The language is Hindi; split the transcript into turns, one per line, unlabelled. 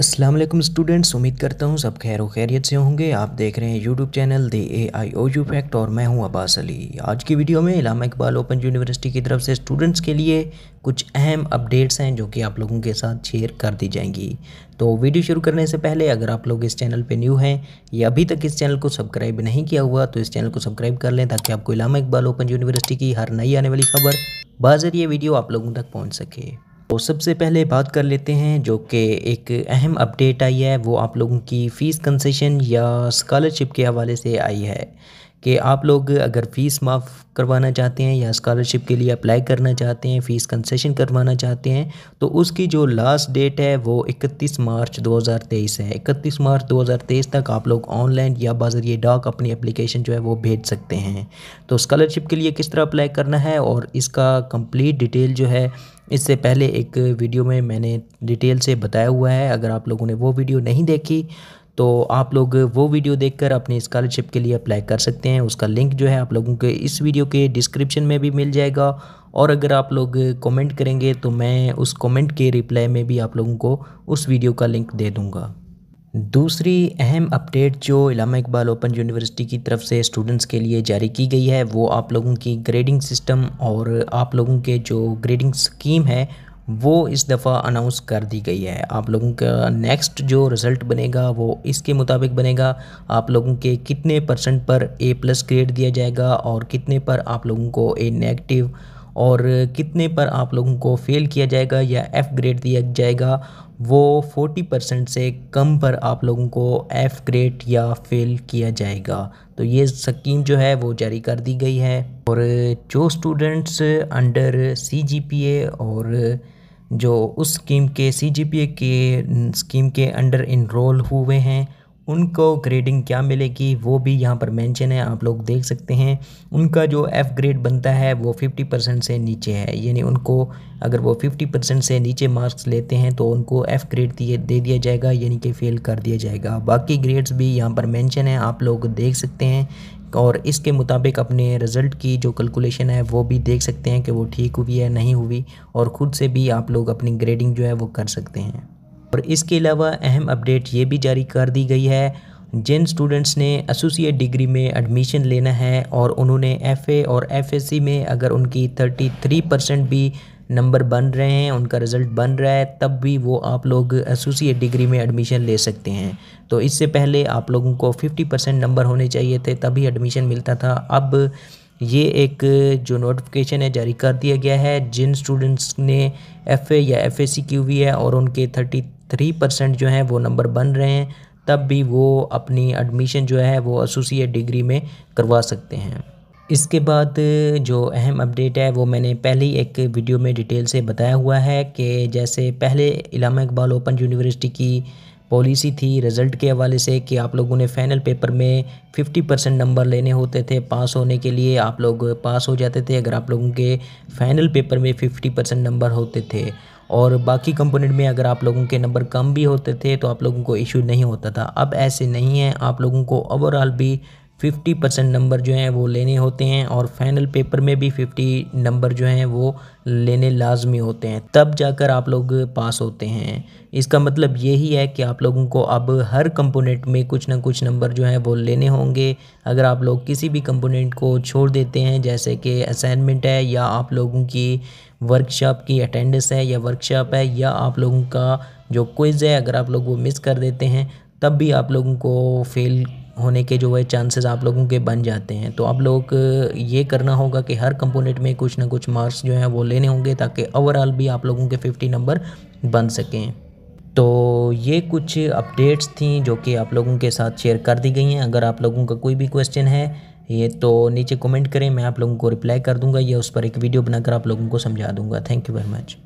अस्सलाम वालेकुम स्टूडेंट्स उम्मीद करता हूँ सब खैर खैरियत से होंगे आप देख रहे हैं YouTube channel the A I O U fact और मैं हूँ अब्बास अली आज की वीडियो में इलामा इकबाल ओपन यूनिवर्सिटी की तरफ से स्टूडेंट्स के लिए कुछ अहम अपडेट्स हैं जो कि आप लोगों के साथ शेयर कर दी जाएंगी तो वीडियो शुरू करने से पहले अगर आप लोग इस चैनल पर न्यू हैं या अभी तक इस चैनल को सब्सक्राइब नहीं किया हुआ तो इस चैनल को सब्सक्राइब कर लें ताकि आपको इलामा इकबाल ओपन यूनिवर्सिटी की हर नई आने वाली खबर बाज़र ये वीडियो आप लोगों तक पहुँच सके तो सबसे पहले बात कर लेते हैं जो कि एक अहम अपडेट आई है वो आप लोगों की फ़ीस कंसेशन या स्कॉलरशिप के हवाले से आई है कि आप लोग अगर फ़ीस माफ़ करवाना चाहते हैं या स्कॉलरशिप के लिए अप्लाई करना चाहते हैं फ़ीस कंसेशन करवाना चाहते हैं तो उसकी जो लास्ट डेट है वो 31 मार्च 2023 है 31 मार्च 2023 तक आप लोग ऑनलाइन या बाजरिए डाक अपनी एप्लीकेशन जो है वो भेज सकते हैं तो स्कॉलरशिप के लिए किस तरह अप्लाई करना है और इसका कम्प्लीट डिटेल जो है इससे पहले एक वीडियो में मैंने डिटेल से बताया हुआ है अगर आप लोगों ने वो वीडियो नहीं देखी तो आप लोग वो वीडियो देखकर अपनी स्कॉलरशिप के लिए अप्लाई कर सकते हैं उसका लिंक जो है आप लोगों के इस वीडियो के डिस्क्रिप्शन में भी मिल जाएगा और अगर आप लोग कमेंट करेंगे तो मैं उस कमेंट के रिप्लाई में भी आप लोगों को उस वीडियो का लिंक दे दूँगा दूसरी अहम अपडेट जो इलामा इकबाल ओपन यूनिवर्सिटी की तरफ से स्टूडेंट्स के लिए जारी की गई है वो आप लोगों की ग्रेडिंग सिस्टम और आप लोगों के जो ग्रेडिंग स्कीम है वो इस दफ़ा अनाउंस कर दी गई है आप लोगों का नेक्स्ट जो रिज़ल्ट बनेगा वो इसके मुताबिक बनेगा आप लोगों के कितने परसेंट पर ए प्लस ग्रेड दिया जाएगा और कितने पर आप लोगों को ए नेगेटिव और कितने पर आप लोगों को फेल किया जाएगा या एफ़ ग्रेड दिया जाएगा वो 40 परसेंट से कम पर आप लोगों को एफ़ ग्रेड या फेल किया जाएगा तो ये स्कीम जो है वो जारी कर दी गई है और जो students under C G P A और जो उस स्कीम के सी जी पी ए के स्कीम के अंडर इनरोल हुए हैं उनको ग्रेडिंग क्या मिलेगी वो भी यहाँ पर मेंशन है आप लोग देख सकते हैं उनका जो एफ़ ग्रेड बनता है वो 50 परसेंट से नीचे है यानी उनको अगर वो 50 परसेंट से नीचे मार्क्स लेते हैं तो उनको एफ़ ग्रेड दिए दे दिया जाएगा यानी कि फेल कर दिया जाएगा बाकी ग्रेड्स भी यहाँ पर मेंशन है आप लोग देख सकते हैं और इसके मुताबिक अपने रिज़ल्ट की जो कैलकुलेशन है वो भी देख सकते हैं कि वो ठीक हुई है नहीं हुई और ख़ुद से भी आप लोग अपनी ग्रेडिंग जो है वो कर सकते हैं और इसके अलावा अहम अपडेट ये भी जारी कर दी गई है जिन स्टूडेंट्स ने एसोसिएट डिग्री में एडमिशन लेना है और उन्होंने एफ़ और एफएससी में अगर उनकी थर्टी थ्री परसेंट भी नंबर बन रहे हैं उनका रिज़ल्ट बन रहा है तब भी वो आप लोग एसोसिएट डिग्री में एडमिशन ले सकते हैं तो इससे पहले आप लोगों को फिफ्टी परसेंट नंबर होने चाहिए थे तभी एडमिशन मिलता था अब ये एक जो नोटिफिकेशन है जारी कर दिया गया है जिन स्टूडेंट्स ने एफ या एफ एस हुई है और उनके थर्टी थ्री परसेंट जो हैं वो नंबर बन रहे हैं तब भी वो अपनी एडमिशन जो है वो एसोसिएट डिग्री में करवा सकते हैं इसके बाद जो अहम अपडेट है वो मैंने पहले ही एक वीडियो में डिटेल से बताया हुआ है कि जैसे पहले इलामा इकबाल ओपन यूनिवर्सिटी की पॉलिसी थी रिज़ल्ट के हवाले से कि आप लोगों ने फाइनल पेपर में 50 परसेंट नंबर लेने होते थे पास होने के लिए आप लोग पास हो जाते थे अगर आप लोगों के फाइनल पेपर में 50 परसेंट नंबर होते थे और बाकी कंपोनेंट में अगर आप लोगों के नंबर कम भी होते थे तो आप लोगों को इशू नहीं होता था अब ऐसे नहीं है आप लोगों को ओवरऑल भी फिफ्टी परसेंट नंबर जो हैं वो लेने होते हैं और फाइनल पेपर में भी फिफ्टी नंबर जो हैं वो लेने लाजमी होते हैं तब जाकर आप लोग पास होते हैं इसका मतलब यही है कि आप लोगों को अब हर कंपोनेंट में कुछ ना कुछ नंबर जो हैं वो लेने होंगे अगर आप लोग किसी भी कंपोनेंट को छोड़ देते हैं जैसे कि असाइनमेंट है या आप लोगों की वर्कशॉप की अटेंडेंस है या वर्कशॉप है या आप लोगों का जो क्विज़ है अगर आप लोग वो मिस कर देते हैं तब भी आप लोगों को फेल होने के जो है चांसेस आप लोगों के बन जाते हैं तो आप लोग ये करना होगा कि हर कंपोनेंट में कुछ ना कुछ मार्क्स जो हैं वो लेने होंगे ताकि ओवरऑल भी आप लोगों के फिफ्टी नंबर बन सकें तो ये कुछ अपडेट्स थी जो कि आप लोगों के साथ शेयर कर दी गई हैं अगर आप लोगों का कोई भी क्वेश्चन है ये तो नीचे कमेंट करें मैं आप लोगों को रिप्लाई कर दूंगा या उस पर एक वीडियो बनाकर आप लोगों को समझा दूंगा थैंक यू वेरी मच